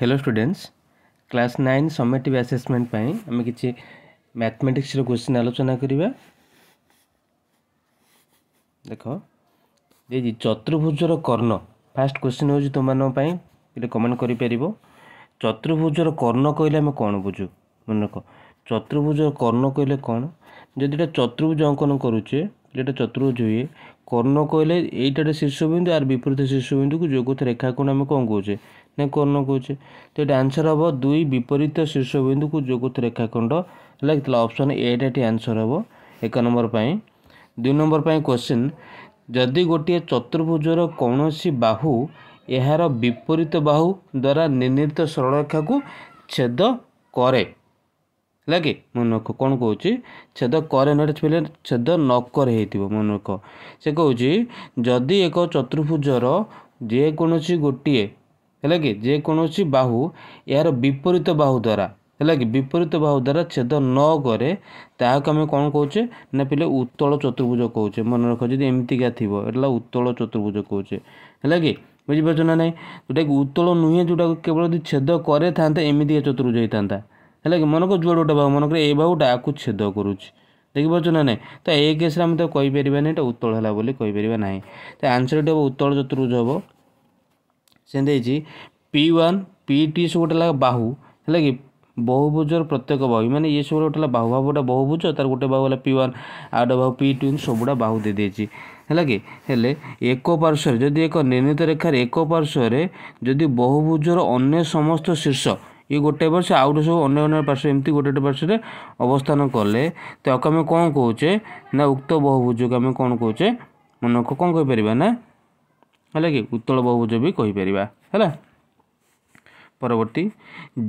hello students class nine summative assessment ପାଇଁ ଆମେ କିଛି ମ୍ୟାଥମେଟିକ୍ସର କ୍ୱେଶ୍ଚିନ୍ ଆଲୋଚନା କରିବା ଦେଖ ଦେଇଛି ଚତୁର୍ଭୁଜର କର୍ଣ୍ଣ ଫାର୍ଷ୍ଟ କ୍ୱେଶ୍ଚିନ୍ ହେଉଛି ତୁମମାନଙ୍କ ପାଇଁ ଟିକେ କମେଣ୍ଟ କରିପାରିବ ଚତୁର୍ଭୁଜର କର୍ଣ୍ଣ କହିଲେ ଆମେ କ'ଣ ବୁଝୁ ମନେ ରଖ ଚତୁର୍ଭୁଜର କର୍ଣ୍ଣ କହିଲେ କ'ଣ ଯଦି ଏଇଟା ଚତୁର୍ଭୁଜ ଅଙ୍କନ କରୁଛେ যেটা চতুর্ভুজ হুয়ে কর্ণ কহিলে এইটার শীর্ষবিন্দু আর বিপরীত শীর্ষবিন্দুকে যোগ রেখা কোণ আমি কম কৌছে ନା କର୍ଣ୍ଣ କହୁଛେ ତ ଏଇଟା ଆନ୍ସର ହେବ ଦୁଇ ବିପରୀତ ଶୀର୍ଷ ବିନ୍ଦୁକୁ ଯୋଗୁତ ରେଖାଖଣ୍ଡ ଲାଗିଥିଲା ଅପସନ୍ ଏଇଟା ଏଠି ଆନ୍ସର ହେବ ଏକ ନମ୍ବର ପାଇଁ ଦୁଇ ନମ୍ବର ପାଇଁ କ୍ୱେଶ୍ଚିନ୍ ଯଦି ଗୋଟିଏ ଚତୁର୍ଭୁଜର କୌଣସି ବାହୁ ଏହାର ବିପରୀତ ବାହୁ ଦ୍ୱାରା ନିର୍ଣ୍ଣିତ ସରଳରେଖାକୁ ଛେଦ କରେ ଲାଗେ ମନୁଖ କ'ଣ କହୁଛି ଛେଦ କରେ ନଟ ଥିଲେ ଛେଦ ନକରେ ହେଇଥିବ ମନୁଖ ସେ କହୁଛି ଯଦି ଏକ ଚତୁର୍ଭୁଜର ଯେକୌଣସି ଗୋଟିଏ ହେଲା କି ଯେକୌଣସି ବାହୁ ଏହାର ବିପରୀତ ବାହୁ ଦ୍ୱାରା ହେଲା କି ବିପରୀତ ବାହୁ ଦ୍ୱାରା ଛେଦ ନ କରେ ତାହାକୁ ଆମେ କ'ଣ କହୁଛେ ନା ପିଲେ ଉତ୍ତଳ ଚତୁର୍ଭୁଜ କହୁଛେ ମନେ ରଖ ଯଦି ଏମିତିକା ଥିବ ଏଟା ହେଲା ଉତ୍ତଳ ଚତୁର୍ଭୁଜ କହୁଛେ ହେଲା କି ବୁଝିପାରୁଛ ନା ନାହିଁ ଯେଉଁଟାକି ଉତ୍ତଳ ନୁହେଁ ଯେଉଁଟାକୁ କେବଳ ଯଦି ଛେଦ କରେ ଥାନ୍ତା ଏମିତିକା ଚତୁର୍ଭୁଜ ହେଇଥାନ୍ତା ହେଲା କି ମନେକର ଯୁଆଡ଼େ ଗୋଟେ ବାହୁ ମନେକର ଏ ବାହୁଟା ଆକୁ ଛେଦ କରୁଛି ଦେଖିପାରୁଛ ନା ନାହିଁ ତ ଏ କେସ୍ରେ ଆମେ ତ କହିପାରିବାନି ଏଇଟା ଉତ୍ତଳ ହେଲା ବୋଲି କହିପାରିବା ନାହିଁ ତ ଆନ୍ସର୍ ଏଠି ହେବ ଉତ୍ତଳ ଚତୁର୍ଭୁଜ ହେବ ସେମିତି ହେଇଛି ପି ୱାନ୍ ପି ଟି ସବୁ ଗୋଟେ ହେଲା ବାହୁ ହେଲା କି ବହୁଭୁଜର ପ୍ରତ୍ୟେକ ବାହୁ ମାନେ ଇଏ ସବୁ ଗୋଟେ ହେଲା ବାହୁ ବାହୁ ଗୋଟେ ବହୁଭୁଜ ତା'ର ଗୋଟେ ବାହୁ ହେଲା ପି ୱାନ୍ ଆଉ ଗୋଟେ ବାହୁ ପି ଟୁ ସବୁଟା ବାହୁ ଦେଇଦେଇଛି ହେଲା କି ହେଲେ ଏକ ପାର୍ଶ୍ୱରେ ଯଦି ଏକ ନିର୍ଣ୍ଣିତ ରେଖାରେ ଏକ ପାର୍ଶ୍ୱରେ ଯଦି ବହୁଭୁଜର ଅନ୍ୟ ସମସ୍ତ ଶୀର୍ଷ ଇଏ ଗୋଟେ ପାର୍ଶ୍ୱ ଆଉ ଗୋଟେ ସବୁ ଅନ୍ୟ ଅନ୍ୟ ପାର୍ଶ୍ୱ ଏମିତି ଗୋଟେ ଗୋଟେ ପାର୍ଶ୍ୱରେ ଅବସ୍ଥାନ କଲେ ତାକୁ ଆମେ କ'ଣ କହୁଛେ ନା ଉକ୍ତ ବହୁଭୁଜକୁ ଆମେ କ'ଣ କହୁଛେ ମନେକ କ'ଣ କହିପାରିବା ନା ହେଲା କି ଉତ୍ତଳ ବହୁଭୁଜ ବି କହିପାରିବା ହେଲା ପରବର୍ତ୍ତୀ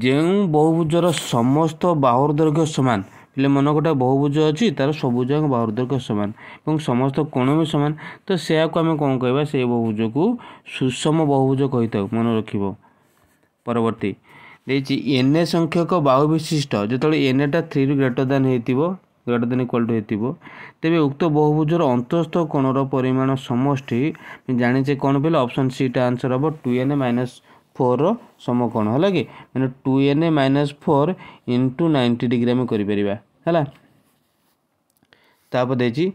ଯେଉଁ ବହୁଭୁଜର ସମସ୍ତ ବାହୁର ଦୈର୍ଘ୍ୟ ସମାନ ହେଲେ ମନ ଗୋଟେ ବହୁଭୁଜ ଅଛି ତା'ର ସବୁଜ ବାହୁର ଦୈର୍ଘ୍ୟ ସମାନ ଏବଂ ସମସ୍ତ କୋଣ ବି ସମାନ ତ ସେୟାକୁ ଆମେ କ'ଣ କହିବା ସେ ବହୁଭୁଜକୁ ସୁଷମ ବହୁଭୁଜ କହିଥାଉ ମନେ ରଖିବ ପରବର୍ତ୍ତୀ ଦେଇଛି ଏନ୍ ଏ ସଂଖ୍ୟକ ବାହୁ ବିଶିଷ୍ଟ ଯେତେବେଳେ ଏନ୍ଏଟା ଥ୍ରୀରୁ ଗ୍ରେଟର୍ ଦେନ୍ ହେଇଥିବ ଗ୍ରେଟର ଦିନ ଇକ୍ୱାଲ ଟୁ ହୋଇଥିବ ତେବେ ଉକ୍ତ ବହୁଭୁଜର ଅନ୍ତସ୍ଥ କୋଣର ପରିମାଣ ସମଷ୍ଟି ଜାଣିଛେ କ'ଣ ବୋଇଲେ ଅପସନ୍ ସିଟା ଆନ୍ସର ହେବ ଟୁ ଏନ୍ ଏ ମାଇନସ୍ ଫୋର୍ର ସମକୋଣ ହେଲା କି ମାନେ two n a minus four into ninety degree ଆମେ କରିପାରିବା ହେଲା ତାପରେ ଦେଇଛି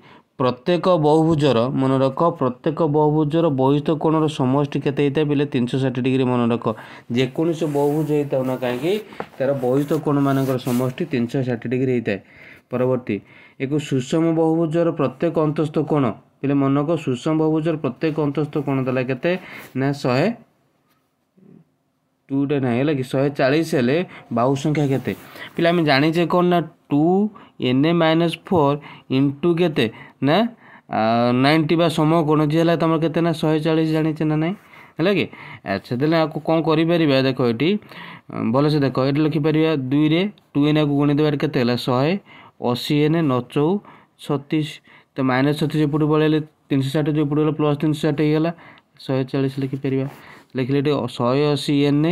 ପ୍ରତ୍ୟେକ ବହୁଭୁଜର ମନେ ରଖ ପ୍ରତ୍ୟେକ ବହୁଭୁଜର ବହିସ୍ତ କୋଣର ସମଷ୍ଟି କେତେ ହେଇଥାଏ ବୋଲେ ତିନିଶହ ଷାଠିଏ ଡିଗ୍ରୀ ମନେ ରଖ ଯେକୌଣସି ବହୁଭୁଜ ହେଇଥାଉ ନା କାହିଁକି ତା'ର ବହିସ୍ତ କୋଣମାନଙ୍କର ସମଷ୍ଟି ତିନିଶହ ଷାଠିଏ ଡିଗ୍ରୀ ହେଇଥାଏ ପରବର୍ତ୍ତୀ ଏକ ସୁଷମ ବହୁଭୁଜର ପ୍ରତ୍ୟେକ ଅନ୍ତସ୍ଥ କୋଣ ପିଲେ ମନେ ରଖ ସୁଷମ ବହୁଭୁଜର ପ୍ରତ୍ୟେକ ଅନ୍ତସ୍ଥ କୋଣ ଦେଲା କେତେ ନା ଶହେ ଟୁଟେ ନାହିଁ ହେଲା କି ଶହେ ଚାଳିଶ ହେଲେ ବାହୁ ସଂଖ୍ୟା କେତେ ପିଲା ଆମେ ଜାଣିଛେ କ'ଣ ନା two n a minus four into କେତେ ନା ନାଇଣ୍ଟି ବା ସମକୋଣ ଯିଏ ହେଲା ତୁମର କେତେ ନା ଶହେ ଚାଳିଶ ଜାଣିଛେ ନା ନାହିଁ ହେଲା କି ଆଚ୍ଛା ତାହେଲେ ଆକୁ କ'ଣ କରିପାରିବା ଦେଖ ଏଠି ଭଲସେ ଦେଖ ଏଠି ଲେଖିପାରିବା ଦୁଇରେ ଟୁ ଏନ୍ ଆକୁ ଗୁଣିଦେବା କେତେ ହେଲା ଶହେ অশি এনে নচৌ ছত্রিশ তো মাইনাস ছত্রিশ এপটু পড়াইলে তিনশো ষাট যে এপটু গেলে প্লস তিনশো ষাট হয়েগলা শহে চাশ লিখিপারা লিখলে এটি শহে অশি এনে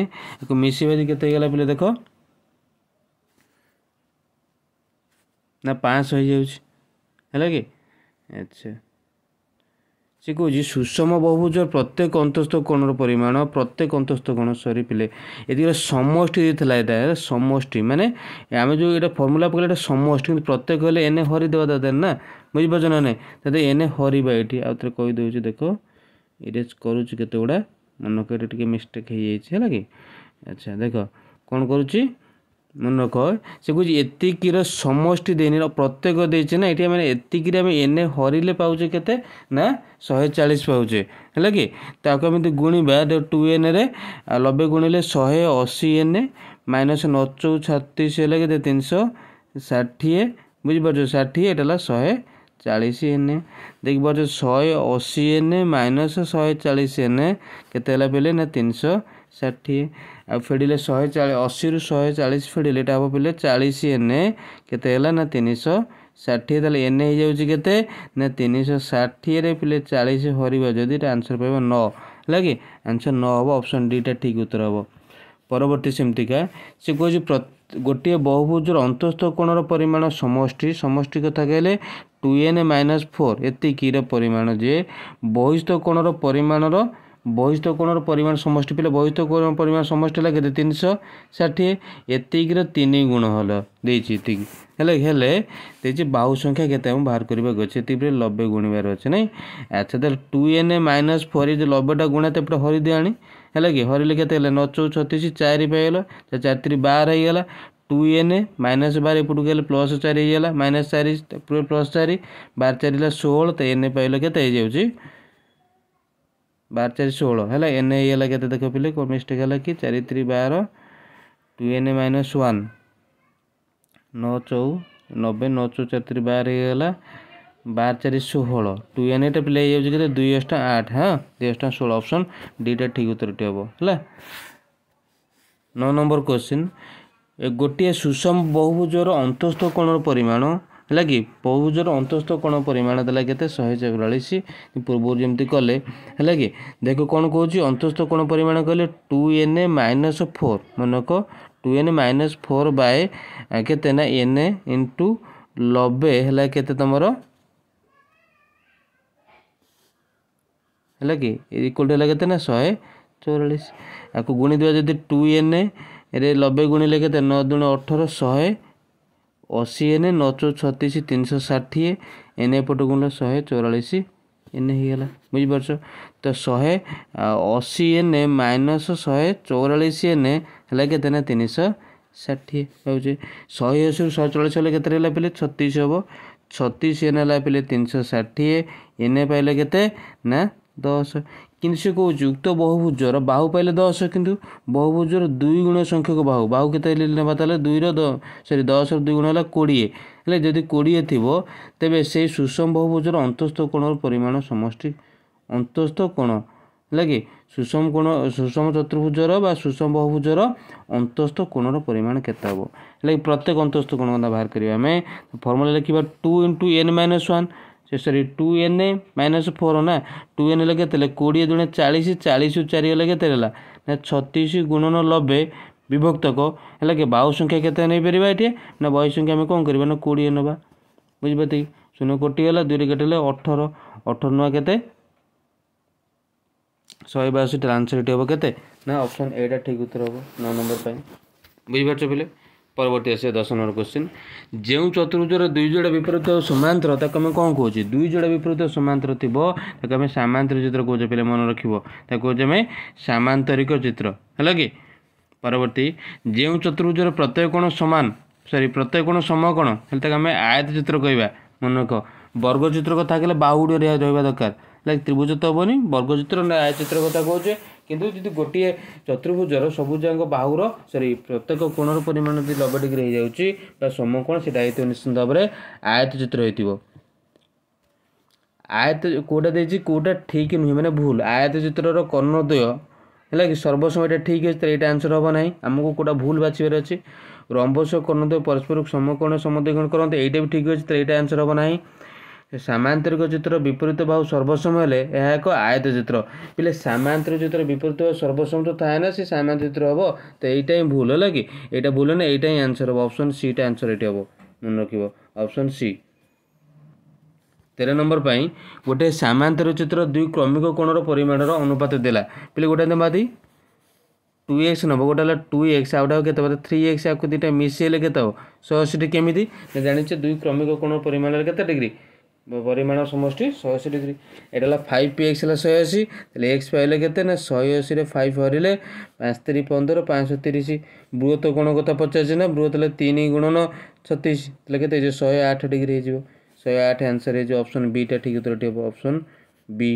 মিশিবা যে কেতে হয়েগলা পিলে দেখ না পাঁচশো হয়ে যাচ্ছে হল কি আচ্ছা ସେ କହୁଛି ସୁଷମ ବହୁଜ ପ୍ରତ୍ୟେକ ଅନ୍ତସ୍ଥ କୋଣର ପରିମାଣ ପ୍ରତ୍ୟେକ ଅନ୍ତସ୍ଥ କୋଣ ସରିପିଲେ ପିଲେ ଏତିକି ସମଷ୍ଟି ଦେଇଥିଲା ଏଇଟା ସମଷ୍ଟି ମାନେ ଆମେ ଯେଉଁ ଏଇଟା ଫର୍ମୁଲା ପକେଇଲେ ଏଇଟା ସମଷ୍ଟି କିନ୍ତୁ ପ୍ରତ୍ୟେକ ହେଲେ ଏନେ ହରିଦେବା ତା ନା ବୁଝିପାରୁଛ ନା ନାହିଁ ତା ଏନେ ହରିବା ଏଇଠି ଆଉ ଥରେ କହିଦେଉଛି ଦେଖ ଇରେଜ୍ କରୁଛି କେତେ ଗୁଡ଼ା ମନକୁ ଏଠି ଟିକେ ମିଷ୍ଟେକ୍ ହେଇଯାଇଛି ହେଲା କି ଆଚ୍ଛା ଦେଖ କ'ଣ କରୁଛି মনে রখ সে কুছি এতিকির সমষ্টি দেইনি প্রত্যেক দিয়েছে না এটি আমি এতিকিরে আমি এনে হরিলে পাউছে কেতে না শহে চাশ পাউছে হল কি তাকে আমি গুণবা টু এনরে নবে গুণিলে শহে অশী এন মাইনস নচৌ ছত্রিশ হলে কেতে তিনশো ষাঠিয়ে বুঝিপারছ ষাঠিয়ে এটা হল শহে চাশ এন দেখিপারছ শহে অশী এন মাইনস শহে চাশ এন কেতে হল পেলে না তিনশো ষাঠিয়ে ଆଉ ଫେଡ଼ିଲେ ଶହେ ଚାଳିଶ ଅଶୀରୁ ଶହେ ଚାଳିଶ ଫେଡ଼ିଲେ ଏଇଟା ହେବ ପିଲେ ଚାଳିଶ ଏନ୍ ଏ କେତେ ହେଲା ନା ତିନିଶହ ଷାଠିଏ ତାହେଲେ ଏନ୍ ଏ ହେଇଯାଉଛି କେତେ ନା ତିନିଶହ ଷାଠିଏରେ ପିଲେ ଚାଳିଶ ହରିବ ଯଦି ଏଇଟା ଆନ୍ସର୍ ପାଇବ ନଅ ହେଲା କି ଆନ୍ସର୍ ନଅ ହେବ ଅପସନ୍ ଡିଟା ଠିକ୍ ଉତ୍ତର ହେବ ପରବର୍ତ୍ତୀ ସେମିତିକା ସେ କହୁଛି ଗୋଟିଏ ବହୁଭୁଜର ଅନ୍ତସ୍ଥ କୋଣର ପରିମାଣ ସମଷ୍ଟି ସମଷ୍ଟି କଥା କହିଲେ ଟୁ ଏନ୍ ମାଇନସ୍ ଫୋର୍ ଏତିକିର ପରିମାଣ ଯେ ବହିସ୍ଥ କୋଣର ପରିମାଣର বহিষ্ঠ কোণর পরিমাণ সমষ্টি পেলে বহিষ্ঠ কোণ পরিমাণ সমষ্টি হলে কেতে তিনশো ষাঠিয়ে এতিকির তিন গুণ হল দিয়েছি এতিকি হলে হলে দিয়েছি বাহু সংখ্যা কেতে আমি বাহার করিবাকে অছে এতিপরে নবে গুণবার অছে নাই আচ্ছা তাহলে two n a minus four যে নবেটা গুণাতে এপটে হরি দিয়ানি হলে কি হরিলে কেতে হলে ন চৌ ছত্রিশ চারি পাইগল চার তিরি বার হয়েগলা টু এন এ মাইনাস বার এপটুকু গেলে প্লস চারি হয়ে গেল মাইনাস চারি প্লস চারি বার চারি ষোল তো এন এ পাইলে কেতে হয়ে যাচ্ছে ବାର ଚାରି ଷୋହଳ ହେଲା ଏନ୍ ଏ ହେଲା କେତେ ଦେଖ ପିଲେ କେଉଁ ମିଷ୍ଟେକ୍ ହେଲା କି ଚାରି ତିରି ବାର two n a minus one ନଅ ଚଉ ନବେ ନଅ ଚଉ ଚାରି ତିରି ବାର ହେଇଗଲା ବାର ଚାରି ଷୋହଳ ଟୁ ଏନ୍ ଏଟା ପିଲା ହେଇଯାଉଛି କେତେ ଦୁଇ ଅଷ୍ଟା ଆଠ ହଁ ଦୁଇ ଅଷ୍ଟା ଷୋହଳ ଅପସନ୍ ଡିଟା ଠିକ୍ ଉତ୍ତରଟି ହେବ ହେଲା ନଅ ନମ୍ବର କ୍ୱେଶ୍ଚିନ୍ ଗୋଟିଏ ସୁଷମ ବହୁଭୁଜର ଅନ୍ତଃସ୍ଥ କୋଣର ପରିମାଣ ହେଲା କି ବହୁଭୁଜର ଅନ୍ତଃସ୍ଥ କୋଣ ପରିମାଣ ଦେଲା କେତେ ଶହେ ଚଉରାଳିଶ ପୂର୍ବରୁ ଯେମିତି କଲେ ହେଲା କି ଦେଖ କ'ଣ କହୁଛି ଅନ୍ତସ୍ଥ କୋଣ ପରିମାଣ କହିଲେ two n a minus four ମନେ two n a minus four by କେତେ ନା ଏନ୍ ଏ ଇଣ୍ଟୁ ଲବେ ହେଲା କେତେ ତୁମର ହେଲା କି ଇକ୍ୱାଲ୍ ହେଲା କେତେ ନା ଶହେ ଚଉରାଳିଶ ଆକୁ ଗୁଣିଦେବା ଯଦି ଟୁ ଏନ୍ ଏରେ ଲବେ ଗୁଣିଲେ କେତେ ନଅ ଦୁଣ ଅଠର ଶହେ ଅଶୀ ଏନ୍ ନଅଶହ ଛତିଶ ତିନିଶହ ଷାଠିଏ ଏନେ ଏପଟକୁ ଗଲେ ଶହେ ଚଉରାଳିଶ ଏନେ ହେଇଗଲା ବୁଝିପାରୁଛ ତ ଶହେ ଅଶୀ ଏନ୍ ମାଇନସ୍ ଶହେ ଚଉରାଳିଶ ଏନ୍ ହେଲା କେତେ ନା ତିନିଶହ ଷାଠିଏ ଭାବୁଛି ଶହେ ଅଶୀରୁ ଶହେ ଚଉରାଳିଶ ହେଲେ କେତେ ହେଲା ପିଲେ ଛତିଶ ହେବ ଛତିଶ ଏନ୍ ହେଲା ପିଲେ ତିନିଶହ ଷାଠିଏ ଏନେ ପାଇଲେ କେତେ ନା ଦଶ কিন্তু ସେ କହୁଛି ଉକ୍ତ ବହୁଭୁଜର ବାହୁ ପାଇଲେ ଦଶ କିନ୍ତୁ ବହୁଭୁଜର ଦୁଇ ଗୁଣ ସଂଖ୍ୟକ ବାହୁ ବାହୁ କେତେ ନେବା ତାହେଲେ ଦୁଇର ସରି ଦଶର ଦୁଇ ଗୁଣ ହେଲା କୋଡ଼ିଏ ହେଲେ ଯଦି କୋଡ଼ିଏ ଥିବ ତେବେ ସେଇ ସୁଷମ ବହୁଭୁଜର ଅନ୍ତସ୍ଥ କୋଣର ପରିମାଣ ସମଷ୍ଟି ଅନ୍ତସ୍ଥ କୋଣ ହେଲା କି ସୁଷମ କୋଣ ସୁଷମ ଚତୁର୍ଭୁଜର ବା ସୁଷମ ବହୁଭୁଜର ଅନ୍ତସ୍ଥ କୋଣର ପରିମାଣ କେତେ ହେବ ହେଲେ ପ୍ରତ୍ୟେକ ଅନ୍ତସ୍ଥ କୋଣ କଥା ବାହାର କରିବା ଆମେ ଫର୍ମୁଲା ଲେଖିବା two into n minus one ଶେଷରେ two n a minus four ନା ଟୁ ଏନ୍ ହେଲେ କେତେ ହେଲା କୋଡ଼ିଏ ଦୁଣେ ଚାଳିଶ ଚାଳିଶ ଚାରି ହେଲେ କେତେ ହେଲା ନା ଛତିଶ ଗୁଣନ ନବେ ବିଭକ୍ତକ ହେଲା କି ବାହୁ ସଂଖ୍ୟା କେତେ ନେଇପାରିବା ଏଠି ନା ବହି ସଂଖ୍ୟା ଆମେ କ'ଣ କରିବା ନା କୋଡ଼ିଏ ନେବା ବୁଝିପାରୁଛି ଶୂନ କୋଟି ହେଲା ଦୁଇରେ ହେଲେ ଅଠର ଅଠର ନୂଆ କେତେ ଶହେ ବାଷଠିଟା ଆନ୍ସର୍ ଏଠି ହେବ କେତେ ନା ଅପସନ୍ ଏଇଟା ଠିକ୍ ଉତ୍ତର ହେବ ନଅ ନମ୍ବର ପାଇଁ ବୁଝିପାରୁଛ ପିଲେ পরবর্তী আসে দশ নম্বর কোশ্চিন যে চতুর্ভুজর দুই যোড়া বিপরীত সমান্তর তাকে আমি কম কৌছি দুই যোড়া বিপরীত সমান্তর থাকে তাকে আমি সামান্তর চিত্র কৌছে পেলে মনে রাখব তাকে কৌছে আমি সামান্তরিক চিত্র হল কি পরবর্তী যে চতুর্ভুজর প্রত্যেক কোণ সমান সরি প্রত্যেক কোণ সমকোণ হলে তাকে আমি আয়ত চিত্র কহা মনে রাখ বর্গচিত্র কথা গেলে বাহুড়িয়া রহবা দরকার লাইক ত্রিভুজ তো হবনি বর্গচিত্র না চিত্র কথা কৌছে କିନ୍ତୁ ଯଦି ଗୋଟିଏ ଚତୁର୍ଭୁଜର ସବୁଯାକ ବାହୁର ସରି ପ୍ରତ୍ୟେକ କୋଣର ପରିମାଣ ଯଦି ନବେ ଡିଗ୍ରୀ ହେଇଯାଉଛି ବା ସମକୋଣ ସେଇଟା ହେଇଥିବ ନିଶ୍ଚିନ୍ତ ଭାବରେ ଆୟତ ଚିତ୍ର ହେଇଥିବ ଆୟତ କେଉଁଟା ଦେଇଛି କେଉଁଟା ଠିକ୍ ନୁହେଁ ମାନେ ଭୁଲ ଆୟତ ଚିତ୍ରର କର୍ଣ୍ଣୋଦୟ ହେଲା କି ସର୍ବସମୟ ଏଇଟା ଠିକ୍ ଅଛି ଏଇଟା ଆନ୍ସର ହେବ ନାହିଁ ଆମକୁ କେଉଁଟା ଭୁଲ ବାଛିବାର ଅଛି ରମ୍ବସ କର୍ଣ୍ଣୋଦୟ ପରସ୍ପରକୁ ସମକୋଣ ସମଦୀକରଣ କରନ୍ତି ଏଇଟା ବି ଠିକ୍ ଅଛି ତ ଏଇଟା ଆନ୍ସର ହେବ ନାହିଁ ସାମାନ୍ତରିକ ଚିତ୍ର ବିପରୀତ ଭାବ ସର୍ବସମ ହେଲେ ଏହା ଏକ ଆୟତ ଚିତ୍ର ବୋଲେ ସାମାନ୍ତରିକ ଚିତ୍ର ବିପରୀତ ଭାବ ସର୍ବସମ ତ ଥାଏ ନା ସେ ସାମାନ୍ତ ଚିତ୍ର ହେବ ତ ଏଇଟା ହିଁ ଭୁଲ ହେଲା କି ଏଇଟା ଭୁଲ ନା ଏଇଟା ହିଁ ଆନ୍ସର ହେବ ଅପସନ୍ ସିଟା ଆନ୍ସର ଏଇଠି ହେବ ମନେ ରଖିବ ଅପସନ୍ ସି ତେର ନମ୍ବର ପାଇଁ ଗୋଟେ ସାମାନ୍ତର ଚିତ୍ର ଦୁଇ କ୍ରମିକ କୋଣର ପରିମାଣର ଅନୁପାତ ଦେଲା ବୋଲେ ଗୋଟେ ନେବା ଦି ଟୁ ଏକ୍ସ ନେବ ଗୋଟେ ହେଲା ଟୁ ଏକ୍ସ ଆଉ ଗୋଟେ ହେବ କେତେ ହେବ ଥ୍ରୀ ଏକ୍ସ ଆକୁ ଦୁଇଟା ମିଶେଇଲେ କେତେ ହେବ ଶହେ ଅଶୀଟି କେମିତି ଜାଣିଛେ ଦୁଇ କ୍ରମିକ କୋଣର ପରିମାଣରେ କେତେ ଡିଗ୍ରୀ পরিমাণ সমষ্টি শহে অশী ডিগ্রি এটা হল ফাইভ পি এক্স হল শহে অশী তাহলে এক্স পাইলে কেতে না শহে অশীরে ফাইভ হরিলে পাঁচ তিরি পনেরো পাঁচশো তিরিশ বৃহত গুণ কথা পচারছে না বৃহত হলে তিন গুণন ছত্রিশ তাহলে কেতে হয়েছে শহে আট ডিগ্রি হয়েযিব শহে আট আনসার হয়েছে অপশন বিটা ঠিক উত্তরটি হব অপশন বি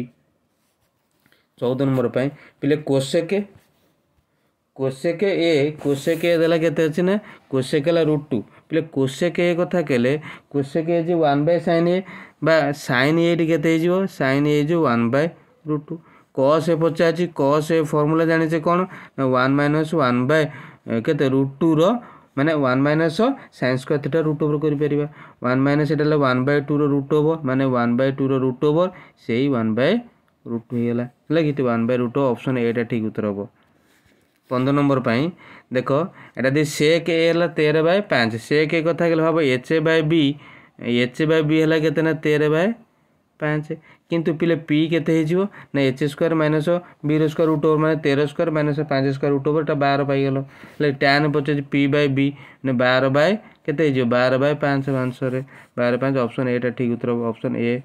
চৌদ নম্বর পাই পিলে কোশেকে কোশেকে এ কোশেকে দেলা কেতে আছে না কোশেকে হল রুট টু ପିଲେ କୋଶେକ ଏ କଥା କହିଲେ କୋଶେକ ହେଇଛି ୱାନ୍ ବାଇ ସାଇନ୍ ଏ ବା ସାଇନ୍ ଏଠି କେତେ ହେଇଯିବ ସାଇନ୍ ହେଇଯିବ one by root two cos a ପଚାରିଛି କସ୍ ଏ ଫର୍ମୁଲା ଜାଣିଛେ କ'ଣ ନା ୱାନ୍ ମାଇନସ୍ ୱାନ୍ ବାଇ କେତେ ରୁଟ୍ ଟୁର ମାନେ one minus sines square theta root over କରିପାରିବା ୱାନ୍ ମାଇନସ୍ ଏଇଟା ହେଲା ୱାନ୍ ବାଇ ଟୁର ରୁଟ୍ ଓଭର୍ ମାନେ ୱାନ୍ ବାଇ ଟୁର ରୁଟ୍ ଓଭର୍ ସେଇ ୱାନ୍ ବାଇ ରୁଟ୍ ହେଇଗଲା ହେଲା କି ୱାନ୍ ବାଇ ରୁଟ୍ ଅପସନ୍ ଏଇଟା ଠିକ୍ ଉତ୍ତର ହେବ पंद्रह नंबर पर देख एटा दी सेक ए है तेरह बै पाँच सेक ए कथा भाव h a by b h a by b है कितना तेरह बै पाँच कितु पे पी के ना h square minus b square उठ ओवर मैं तेरह स्क्वयर माइनस पाँच स्क्वयर उठ ओवर एटा बार पाइल टैन पचास पी बै बी ना बार बै के बार बै पाँच आंसर बार पाँच अप्सन एटा ठीक उत्तर अप्सन ए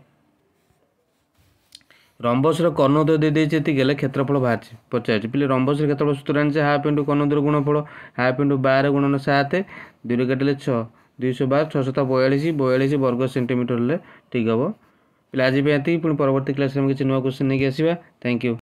রম্বসর কর্ণদ্বয় দিয়ে দিয়েছে এটি গেলে ক্ষেত্রফল বাহারছে পচারছে পিলে রম্বসের ক্ষেত্রফল সূত্র আনছে হাফ ইন্টু কর্ণদ্বয়ের গুণফল হাফ ইন্টু বার গুণন সাত দুটো কাটলে ছ দুইশো বার ছশত বয়াল্লিশ বয়াল্লিশ বর্গ সেন্টিমিটর হলে ঠিক হব পিলে আজ এত পুঁ পরবর্তী ক্লাসে আমি কিছু নয় কোশ্চিন নিয়ে আসবা থ্যাংক ইউ